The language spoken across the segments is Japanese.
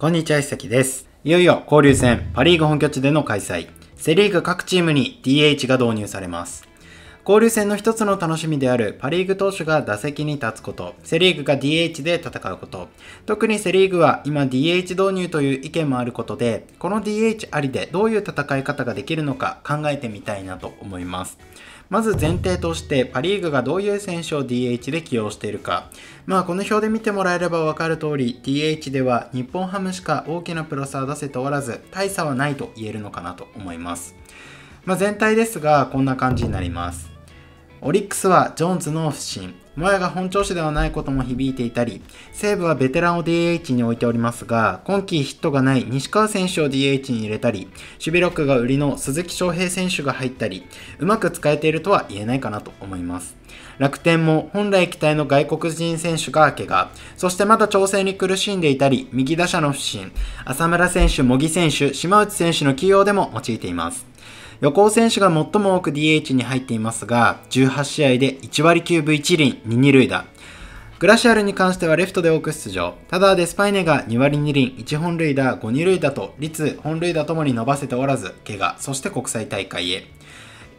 こんにちは、一崎です。いよいよ交流戦パリーグ本拠地での開催。セリーグ各チームに DH が導入されます。交流戦の一つの楽しみであるパリーグ投手が打席に立つこと、セリーグが DH で戦うこと、特にセリーグは今 DH 導入という意見もあることで、この DH ありでどういう戦い方ができるのか考えてみたいなと思います。まず前提としてパ・リーグがどういう選手を DH で起用しているか。まあこの表で見てもらえればわかる通り DH では日本ハムしか大きなプロスは出せておらず大差はないと言えるのかなと思います。まあ、全体ですがこんな感じになります。オリックスはジョーンズの不振、モヤが本調子ではないことも響いていたり、西武はベテランを DH に置いておりますが、今季ヒットがない西川選手を DH に入れたり、守備力が売りの鈴木翔平選手が入ったり、うまく使えているとは言えないかなと思います。楽天も本来期待の外国人選手が怪我、そしてまだ調整に苦しんでいたり、右打者の不振、浅村選手、茂木選手、島内選手の起用でも用いています。横尾選手が最も多く DH に入っていますが、18試合で1割9分1厘、2、2塁打。グラシアルに関してはレフトで多く出場。ただ、デスパイネが2割2厘、1本塁打、5二塁打と、率、本塁打ともに伸ばせておらず、怪我、そして国際大会へ。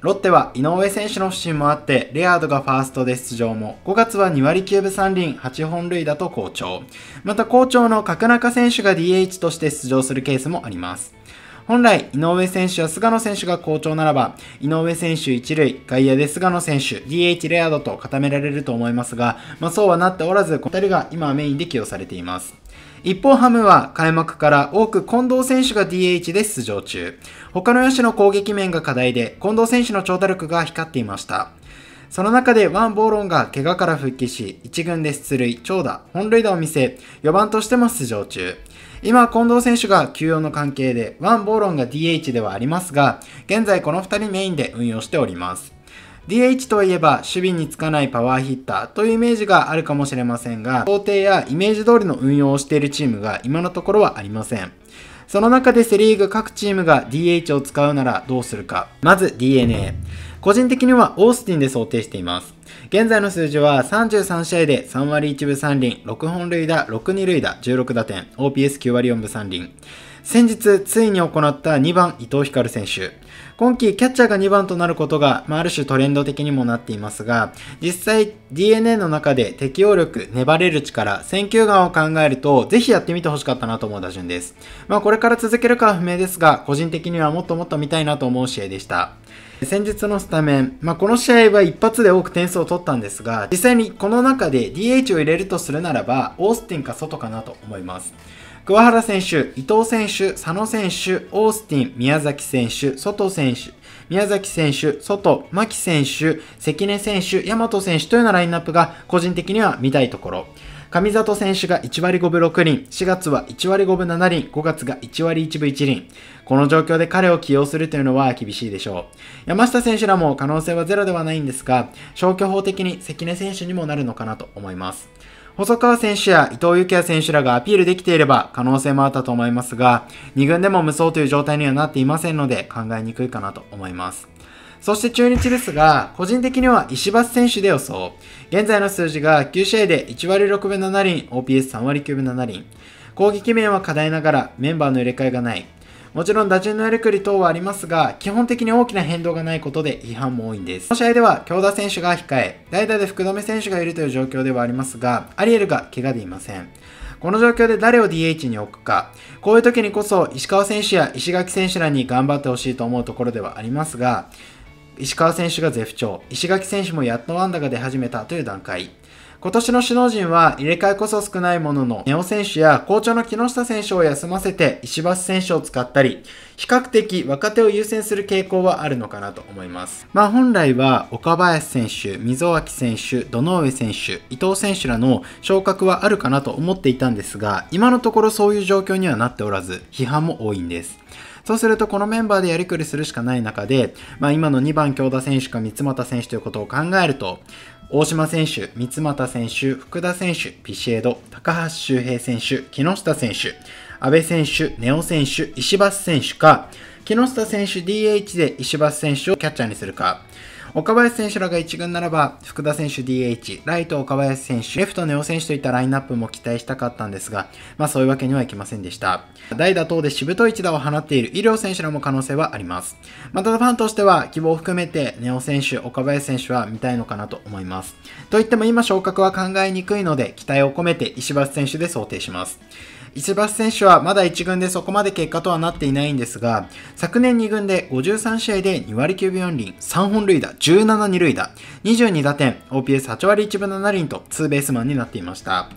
ロッテは井上選手の不振もあって、レアードがファーストで出場も、5月は2割9分3厘、8本塁打と好調。また、好調の角中選手が DH として出場するケースもあります。本来、井上選手や菅野選手が好調ならば、井上選手一塁、外野で菅野選手、DH レアードと固められると思いますが、まあ、そうはなっておらず、この2人が今メインで起用されています。一方ハムは開幕から多く近藤選手が DH で出場中。他の野手の攻撃面が課題で、近藤選手の長打力が光っていました。その中でワン・ボーロンが怪我から復帰し、1軍で出塁、長打、本塁打を見せ、4番としても出場中。今、近藤選手が休養の関係で、ワン・ボーロンが DH ではありますが、現在この2人メインで運用しております。DH といえば守備につかないパワーヒッターというイメージがあるかもしれませんが、想定やイメージ通りの運用をしているチームが今のところはありません。その中でセリーグ各チームが DH を使うならどうするか。まず DNA。個人的にはオースティンで想定しています。現在の数字は33試合で3割1分3厘、6本塁打、6二塁打、16打点、OPS9 割4分3厘。先日、ついに行った2番伊藤光選手。今季、キャッチャーが2番となることが、まあ、ある種トレンド的にもなっていますが、実際 DNA の中で適応力、粘れる力、選球眼を考えると、ぜひやってみてほしかったなと思う打順です。まあ、これから続けるかは不明ですが、個人的にはもっともっと見たいなと思う試合でした。先日のスタメン、まあ、この試合は一発で多く点数を取ったんですが、実際にこの中で DH を入れるとするならば、オースティンか外かなと思います。桑原選手、伊藤選手、佐野選手、オースティン、宮崎選手、外選手、宮崎選手、外、牧選手、関根選手、大和選手というようなラインナップが個人的には見たいところ。上里選手が1割5分6厘、4月は1割5分7厘、5月が1割1分1厘。この状況で彼を起用するというのは厳しいでしょう。山下選手らも可能性はゼロではないんですが、消去法的に関根選手にもなるのかなと思います。細川選手や伊藤幸也選手らがアピールできていれば可能性もあったと思いますが、2軍でも無双という状態にはなっていませんので考えにくいかなと思います。そして中日ですが、個人的には石橋選手で予想。現在の数字が9試合で1割6分7厘、OPS3 割9分7厘。攻撃面は課題ながらメンバーの入れ替えがない。もちろん打順のやりくり等はありますが、基本的に大きな変動がないことで批判も多いんです。この試合では、京田選手が控え、代打で福留選手がいるという状況ではありますが、アリエルが怪我でいません。この状況で誰を DH に置くか、こういう時にこそ石川選手や石垣選手らに頑張ってほしいと思うところではありますが、石川選手が絶不調、石垣選手もやっとワンダが出始めたという段階。今年の首脳陣は入れ替えこそ少ないものの、ネオ選手や好調の木下選手を休ませて石橋選手を使ったり、比較的若手を優先する傾向はあるのかなと思います。まあ本来は岡林選手、溝脇選手、堂上選手、伊藤選手らの昇格はあるかなと思っていたんですが、今のところそういう状況にはなっておらず、批判も多いんです。そうするとこのメンバーでやりくりするしかない中で、まあ、今の2番京田選手か三俣選手ということを考えると、大島選手、三俣選手、福田選手、ピシエド、高橋周平選手、木下選手、安部選手、根尾選手、石橋選手か、木下選手 DH で石橋選手をキャッチャーにするか、岡林選手らが1軍ならば、福田選手 DH、ライト岡林選手、レフト根尾選手といったラインナップも期待したかったんですが、まあそういうわけにはいきませんでした。代打等でしぶとい一打を放っている医療選手らも可能性はあります。まあ、ただファンとしては希望を含めて根尾選手、岡林選手は見たいのかなと思います。といっても今昇格は考えにくいので、期待を込めて石橋選手で想定します。石橋選手はまだ1軍でそこまで結果とはなっていないんですが、昨年2軍で53試合で2割9分4厘、3本塁打、17二塁打、22打点、OPS8 割1分7厘とツーベースマンになっていました。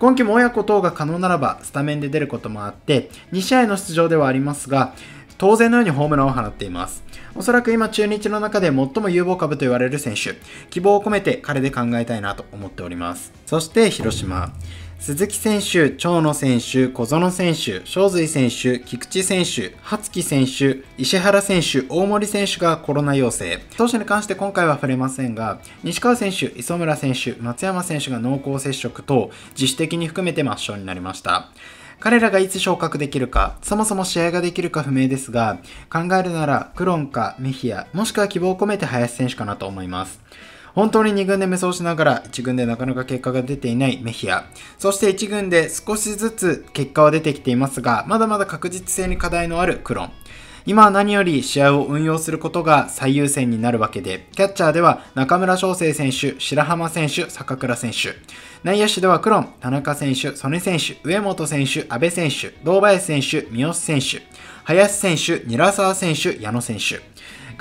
今季も親子等が可能ならばスタメンで出ることもあって、2試合の出場ではありますが、当然のようにホームランを放っています。おそらく今中日の中で最も有望株と言われる選手、希望を込めて彼で考えたいなと思っております。そして広島。鈴木選手、長野選手、小園選手、正水選手、菊池選手、初木選手、石原選手、大森選手がコロナ陽性。投手に関して今回は触れませんが、西川選手、磯村選手、松山選手が濃厚接触等、自主的に含めて抹消になりました。彼らがいつ昇格できるか、そもそも試合ができるか不明ですが、考えるならクロンかメヒア、もしくは希望を込めて林選手かなと思います。本当に2軍で無双しながら1軍でなかなか結果が出ていないメヒア。そして1軍で少しずつ結果は出てきていますが、まだまだ確実性に課題のあるクロン。今は何より試合を運用することが最優先になるわけで、キャッチャーでは中村翔成選手、白浜選手、坂倉選手。内野手ではクロン、田中選手、曽根選手、上本選手、阿部選手、堂林選手、三好選手、林選手、韮沢選手、矢野選手。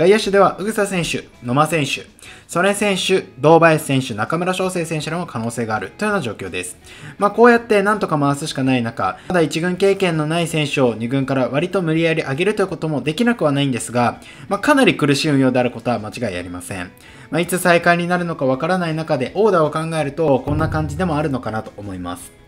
外野手では、宇草選手、野間選手、曽根選手、堂林選手、中村翔成選手らも可能性があるというような状況です。まあ、こうやってなんとか回すしかない中、まだ1軍経験のない選手を2軍から割と無理やり上げるということもできなくはないんですが、まあ、かなり苦しい運用であることは間違いありません。まあ、いつ再開になるのかわからない中で、オーダーを考えると、こんな感じでもあるのかなと思います。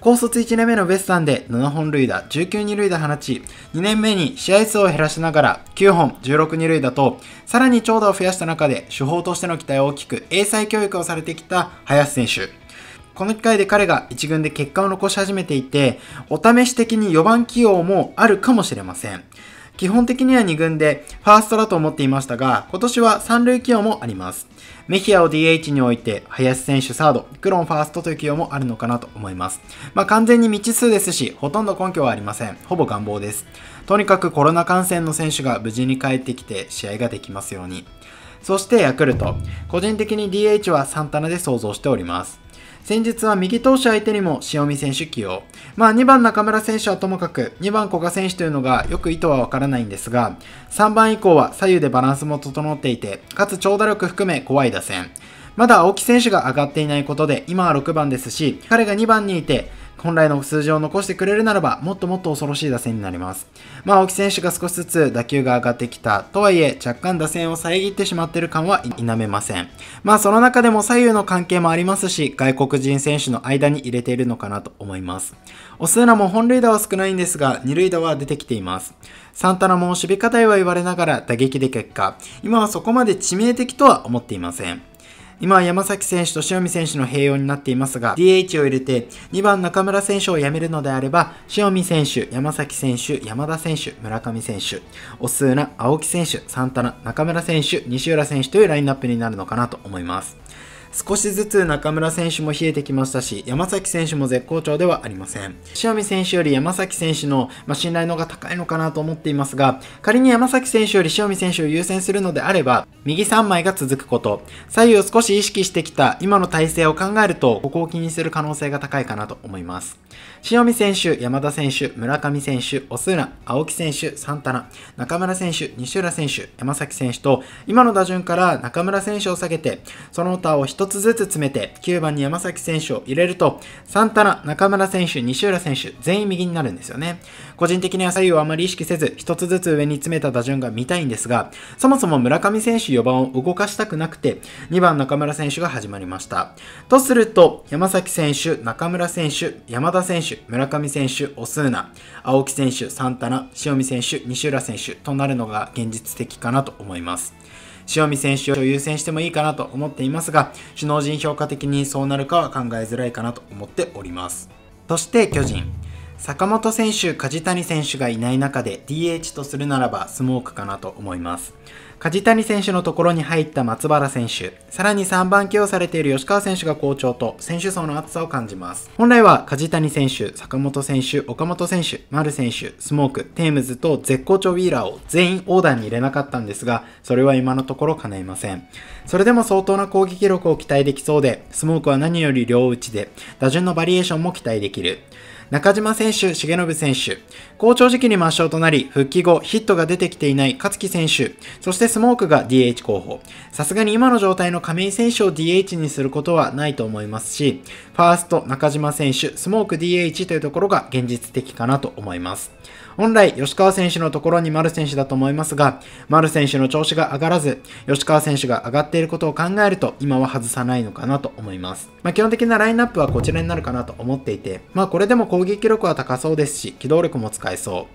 高卒1年目のベスさんで7本塁打、19二塁打放ち、2年目に試合数を減らしながら9本、16二塁打と、さらに長打を増やした中で手法としての期待を大きく英才教育をされてきた林選手。この機会で彼が1軍で結果を残し始めていて、お試し的に4番起用もあるかもしれません。基本的には2軍でファーストだと思っていましたが、今年は3塁起用もあります。メヒアを DH に置いて、林選手サード、クロンファーストという起用もあるのかなと思います。まあ、完全に未知数ですし、ほとんど根拠はありません。ほぼ願望です。とにかくコロナ感染の選手が無事に帰ってきて試合ができますように。そしてヤクルト。個人的に DH はサンタナで想像しております。先日は右投手相手にも塩見選手起用。まあ2番中村選手はともかく、2番古賀選手というのがよく意図はわからないんですが、3番以降は左右でバランスも整っていて、かつ長打力含め怖い打線。まだ青木選手が上がっていないことで、今は6番ですし、彼が2番にいて、本来の数字を残してくれるならば、もっともっと恐ろしい打線になります。まあ、青木選手が少しずつ打球が上がってきた。とはいえ、若干打線を遮ってしまってる感は否めません。まあ、その中でも左右の関係もありますし、外国人選手の間に入れているのかなと思います。オスーナも本塁打は少ないんですが、二塁打は出てきています。サンタナも守備課題は言われながら打撃で結果、今はそこまで致命的とは思っていません。今は山崎選手と塩見選手の併用になっていますが、DH を入れて、2番中村選手を辞めるのであれば、塩見選手、山崎選手、山田選手、村上選手、オスーナ、青木選手、サンタナ、中村選手、西浦選手というラインナップになるのかなと思います。少しずつ中村選手も冷えてきましたし、山崎選手も絶好調ではありません。塩見選手より山崎選手の、まあ、信頼のが高いのかなと思っていますが、仮に山崎選手より塩見選手を優先するのであれば、右3枚が続くこと、左右を少し意識してきた今の体勢を考えると、ここを気にする可能性が高いかなと思います。塩見選手、山田選手、村上選手、オスーラ、青木選手、サンタナ、中村選手、西浦選手、山崎選手と、今の打順から中村選手を下げて、その他を1 1つずつ詰めて9番に山崎選手を入れるとサンタナ、中村選手、西浦選手全員右になるんですよね個人的には左右をあまり意識せず1つずつ上に詰めた打順が見たいんですがそもそも村上選手4番を動かしたくなくて2番中村選手が始まりましたとすると山崎選手、中村選手、山田選手、村上選手、オスーナ、青木選手、サンタナ、塩見選手、西浦選手となるのが現実的かなと思います。塩見選手を優先してもいいかなと思っていますが、首脳陣評価的にそうなるかは考えづらいかなと思っております。そして巨人。坂本選手、梶谷選手がいない中で DH とするならばスモークかなと思います。梶谷選手のところに入った松原選手、さらに3番起用されている吉川選手が好調と、選手層の厚さを感じます。本来は梶谷選手、坂本選手、岡本選手、丸選手、スモーク、テームズと絶好調ウィーラーを全員オーダーに入れなかったんですが、それは今のところ叶いません。それでも相当な攻撃力を期待できそうで、スモークは何より両打ちで、打順のバリエーションも期待できる。中島選手、重信選手、好調時期に抹消となり、復帰後ヒットが出てきていない勝木選手、そしてスモークが DH 候補。さすがに今の状態の亀井選手を DH にすることはないと思いますし、ファースト、中島選手、スモーク DH というところが現実的かなと思います。本来、吉川選手のところに丸選手だと思いますが、丸選手の調子が上がらず、吉川選手が上がっていることを考えると、今は外さないのかなと思います。まあ、基本的なラインナップはこちらになるかなと思っていて、まあ、これでも攻撃力は高そうですし、機動力も使えそ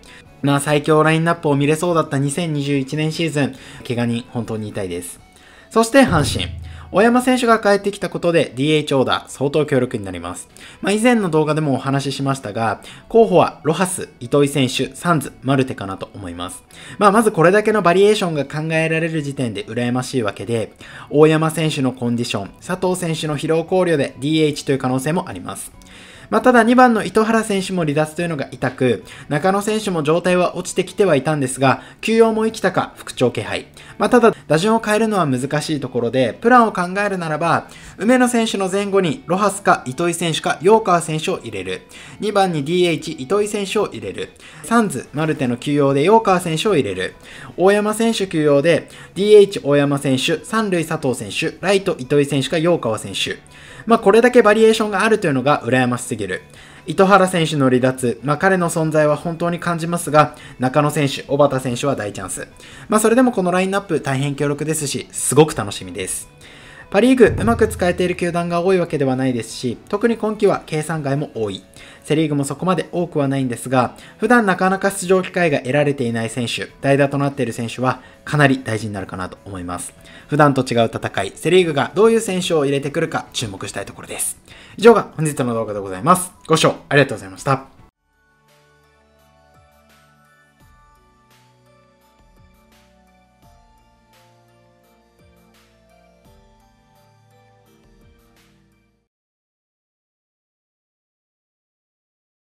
う。まあ最強ラインナップを見れそうだった2021年シーズン、怪我人本当に痛いです。そして阪神。大山選手が帰ってきたことで DH オーダー相当強力になります。まあ、以前の動画でもお話ししましたが、候補はロハス、糸井選手、サンズ、マルテかなと思います。まあ、まずこれだけのバリエーションが考えられる時点で羨ましいわけで、大山選手のコンディション、佐藤選手の疲労考慮で DH という可能性もあります。まあ、ただ2番の糸原選手も離脱というのが痛く、中野選手も状態は落ちてきてはいたんですが、休養も生きたか、復調気配。まあ、ただ、打順を変えるのは難しいところで、プランを考えるならば、梅野選手の前後にロハスか糸井選手かカ川選手を入れる。2番に DH 糸井選手を入れる。サンズ、マルテの休養でカ川選手を入れる。大山選手休養で DH 大山選手、三塁佐藤選手、ライト糸井選手かカ川選手。まあ、これだけバリエーションがあるというのが羨ましすぎる。糸原選手の離脱、まあ、彼の存在は本当に感じますが、中野選手、小畑選手は大チャンス。まあ、それでもこのラインナップ大変強力ですし、すごく楽しみです。パ・リーグ、うまく使えている球団が多いわけではないですし、特に今季は計算外も多い。セ・リーグもそこまで多くはないんですが、普段なかなか出場機会が得られていない選手、代打となっている選手はかなり大事になるかなと思います。普段と違う戦い、セ・リーグがどういう選手を入れてくるか注目したいところです。以上が本日の動画でございます。ご視聴ありがとうございました。